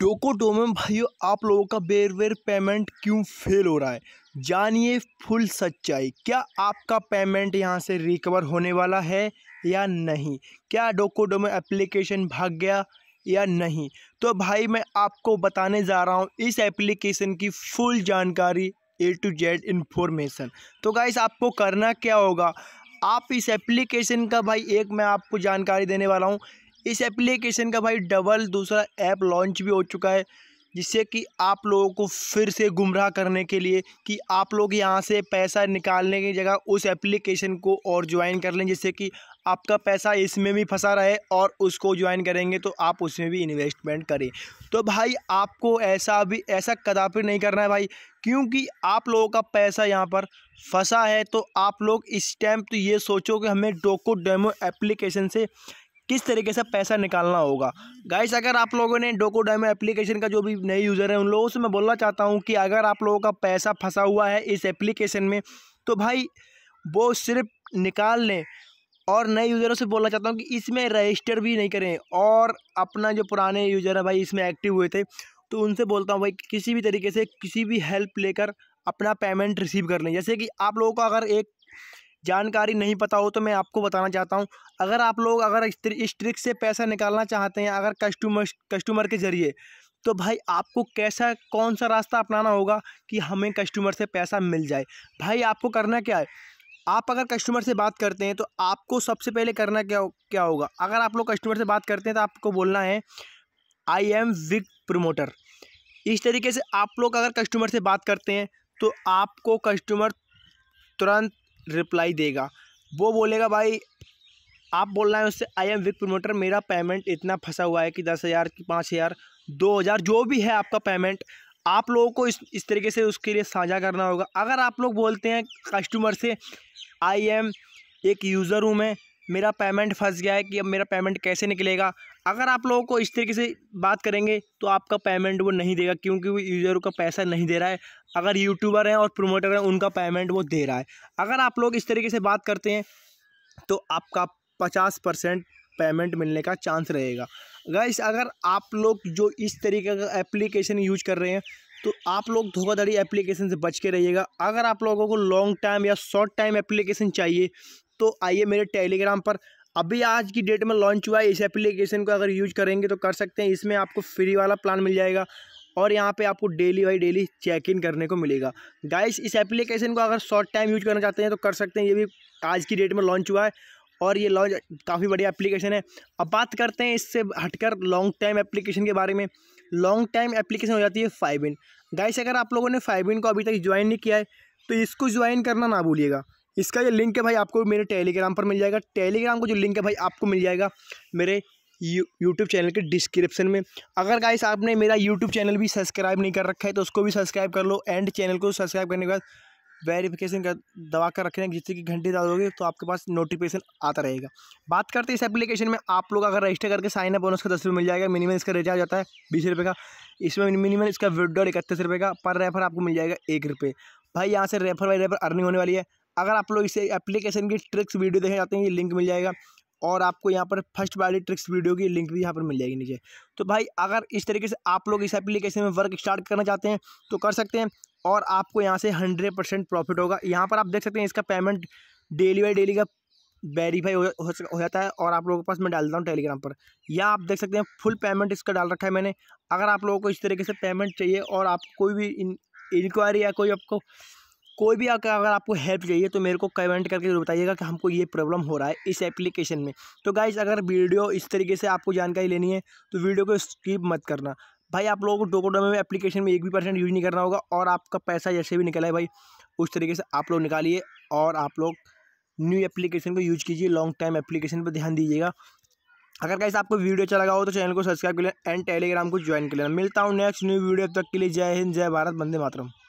डोकोडोमो भाइयों आप लोगों का बेर वेर पेमेंट क्यों फेल हो रहा है जानिए फुल सच्चाई क्या आपका पेमेंट यहां से रिकवर होने वाला है या नहीं क्या डोकोडोमो एप्लीकेशन भाग गया या नहीं तो भाई मैं आपको बताने जा रहा हूं इस एप्लीकेशन की फुल जानकारी ए टू जेड इन्फॉर्मेशन तो गाइस आपको करना क्या होगा आप इस एप्लीकेशन का भाई एक मैं आपको जानकारी देने वाला हूँ इस एप्लीकेशन का भाई डबल दूसरा ऐप लॉन्च भी हो चुका है जिससे कि आप लोगों को फिर से गुमराह करने के लिए कि आप लोग यहाँ से पैसा निकालने की जगह उस एप्लीकेशन को और ज्वाइन कर लें जिससे कि आपका पैसा इसमें भी फंसा रहे और उसको ज्वाइन करेंगे तो आप उसमें भी इन्वेस्टमेंट करें तो भाई आपको ऐसा भी ऐसा कदापि नहीं करना है भाई क्योंकि आप लोगों का पैसा यहाँ पर फंसा है तो आप लोग इस टाइम तो ये सोचो कि हमें डोको डेमो एप्लीकेशन से किस तरीके से पैसा निकालना होगा गाइस अगर आप लोगों ने डोको डायमो एप्लीकेशन का जो भी नए यूज़र है उन लोगों से मैं बोलना चाहता हूँ कि अगर आप लोगों का पैसा फंसा हुआ है इस एप्लीकेशन में तो भाई वो सिर्फ निकाल लें और नए यूज़रों से बोलना चाहता हूँ कि इसमें रजिस्टर भी नहीं करें और अपना जो पुराने यूज़र है भाई इसमें एक्टिव हुए थे तो उनसे बोलता हूँ भाई किसी भी तरीके से किसी भी हेल्प लेकर अपना पेमेंट रिसीव कर लें जैसे कि आप लोगों का अगर एक जानकारी नहीं पता हो तो मैं आपको बताना चाहता हूँ अगर आप लोग अगर इस ट्रिक से पैसा निकालना चाहते हैं अगर कस्टमर कस्टमर के ज़रिए तो भाई आपको कैसा कौन सा रास्ता अपनाना होगा कि हमें कस्टमर से पैसा मिल जाए भाई आपको करना क्या है आप अगर कस्टमर से बात करते हैं तो आपको सबसे पहले करना क्या क्या होगा अगर आप लोग कस्टमर से बात करते हैं तो आपको बोलना है आई एम विग प्रमोटर इस तरीके से आप लोग अगर कस्टमर से बात करते हैं तो आपको कस्टमर तुरंत रिप्लाई देगा वो बोलेगा भाई आप बोल रहे हैं उससे आई एम विक प्रमोटर मेरा पेमेंट इतना फंसा हुआ है कि दस हज़ार की पाँच हज़ार दो हज़ार जो भी है आपका पेमेंट आप लोगों को इस इस तरीके से उसके लिए साझा करना होगा अगर आप लोग बोलते हैं कस्टमर से आई एम एक यूज़र हूँ मैं मेरा पेमेंट फंस गया है कि अब मेरा पेमेंट कैसे निकलेगा अगर आप लोगों को इस तरीके से बात करेंगे तो आपका पेमेंट वो नहीं देगा क्योंकि वो यूज़र का पैसा नहीं दे रहा है अगर यूट्यूबर हैं और प्रोमोटर हैं उनका पेमेंट वो दे रहा है अगर आप लोग इस तरीके से बात करते हैं तो आपका पचास परसेंट पेमेंट मिलने का चांस रहेगा इस अगर आप लोग जो इस तरीके का एप्लीकेशन यूज कर रहे हैं तो आप लोग धोखाधड़ी एप्लीकेशन से बच के रहिएगा अगर आप लोगों को लॉन्ग टाइम या शॉर्ट टाइम एप्लीकेशन चाहिए तो आइए मेरे टेलीग्राम पर अभी आज की डेट में लॉन्च हुआ है इस एप्लीकेशन को अगर यूज करेंगे तो कर सकते हैं इसमें आपको फ्री वाला प्लान मिल जाएगा और यहाँ पे आपको daily by daily check in करने को मिलेगा गाइस इस एप्लीकेशन को अगर शॉर्ट टाइम यूज करना चाहते हैं तो कर सकते हैं ये भी आज की डेट में लॉन्च हुआ है और ये लॉन्च काफ़ी बढ़िया एप्लीकेशन है अब बात करते हैं इससे हटकर लॉन्ग टाइम एप्लीकेशन के बारे में लॉन्ग टाइम एप्लीकेशन हो जाती है फाइव इन गाइस अगर आप लोगों ने फाइव इन को अभी तक ज्वाइन नहीं किया है तो इसको ज्वाइन करना ना भूलिएगा इसका जो लिंक है भाई आपको मेरे टेलीग्राम पर मिल जाएगा टेलीग्राम को जो लिंक है भाई आपको मिल जाएगा मेरे यू यूट्यूब चैनल के डिस्क्रिप्शन में अगर गाइस आपने मेरा यूट्यूब चैनल भी सब्सक्राइब नहीं कर रखा है तो उसको भी सब्सक्राइब कर लो एंड चैनल को सब्सक्राइब करने के बाद वेरिफिकेशन कर दबा कर रखना जिससे कि घंटे डालोगे तो आपके पास नोटिफिकेशन आता रहेगा बात करते हैं इस एप्लीकेशन में आप लोग अगर रजिस्टर करके साइन अप बोनस का दस रुपये मिल जाएगा मिनिमम इसका रिचार्ज आता है बीस रुपये का इसमें मिनिमम इसका विड्रॉल इकतीस रुपये का पर रेफर आपको मिल जाएगा एक रुपये भाई यहाँ से रेफर बाई रेफर अर्निंग होने वाली है अगर आप लोग इसे एप्लीकेशन की ट्रिक्स वीडियो देखना चाहते हैं ये लिंक मिल जाएगा और आपको यहाँ पर फर्स्ट वाली ट्रिक्स वीडियो की लिंक भी यहाँ पर मिल जाएगी नीचे तो भाई अगर इस तरीके से आप लोग इस एप्लीकेशन में वर्क स्टार्ट करना चाहते हैं तो कर सकते हैं और आपको यहाँ से हंड्रेड परसेंट प्रॉफिट होगा यहाँ पर आप देख सकते हैं इसका पेमेंट डेली बाई डेली का वेरीफाई हो, हो, जाता है और आप लोगों के पास मैं डाल देता हूँ टेलीग्राम पर या आप देख सकते हैं फुल पेमेंट इसका डाल रखा है मैंने अगर आप लोगों को इस तरीके से पेमेंट चाहिए और आप कोई भी इन इंक्वायरी या कोई आपको कोई भी अगर अगर आपको हेल्प चाहिए तो मेरे को कमेंट करके जरूर बताइएगा कि हमको ये प्रॉब्लम हो रहा है इस एप्लीकेशन में तो गाइज अगर वीडियो इस तरीके से आपको जानकारी लेनी है तो वीडियो को स्किप मत करना भाई आप लोगों को डोकोडोमे में एप्लीकेशन में एक भी परसेंट यूज नहीं करना होगा और आपका पैसा जैसे भी निकला है भाई उस तरीके से आप लोग निकालिए और आप लोग न्यू एप्लीकेशन को यूज कीजिए लॉन्ग टाइम एप्लीकेशन पर ध्यान दीजिएगा अगर कैसे आपको वीडियो अच्छा लगा हो तो चैनल को सब्सक्राइब कर लेना एंड टेलीग्राम को ज्वाइन कर लेना मिलता हूँ नेक्स्ट न्यू वीडियो तक के लिए जय हिंद जय भारत बंदे मातरम